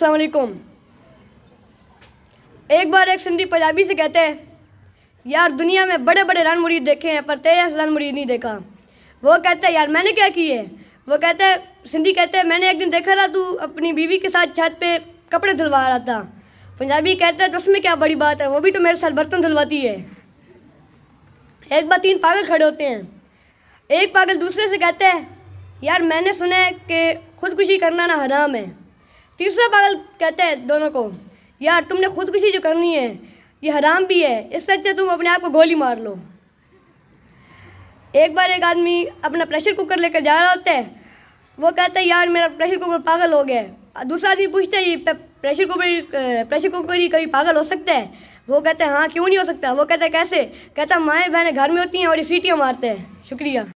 असलकुम एक बार एक सिंधी पंजाबी से कहते हैं यार दुनिया में बड़े बड़े रन मुरीद देखे हैं पर तेईस रन मुरीद नहीं देखा वो कहते हैं यार मैंने क्या की है वो कहते हैं सिंधी कहते हैं मैंने एक दिन देखा था तू अपनी बीवी के साथ छत पे कपड़े धुलवा रहा था पंजाबी कहते हैं तो उसमें क्या बड़ी बात है वो भी तो मेरे साथ बर्तन धुलवाती है एक बार तीन पागल खड़े होते हैं एक पागल दूसरे से कहते हैं यार मैंने सुना है कि खुदकुशी करना ना हराम है तीसरा पागल कहता है दोनों को यार तुमने खुदकुशी जो करनी है ये हराम भी है इससे अच्छा तुम अपने आप को गोली मार लो एक बार एक आदमी अपना प्रेशर कुकर लेकर जा रहा होता है वो कहता है यार मेरा प्रेशर कुकर पागल हो गया है दूसरा आदमी पूछता है ये प्रेशर कुकर प्रेशर कुकर ही कभी पागल हो सकता है वो कहता है हाँ क्यों नहीं हो सकता वो कहता है कैसे कहता है माएँ बहनें घर में होती हैं और ये सीटियाँ मारते हैं शुक्रिया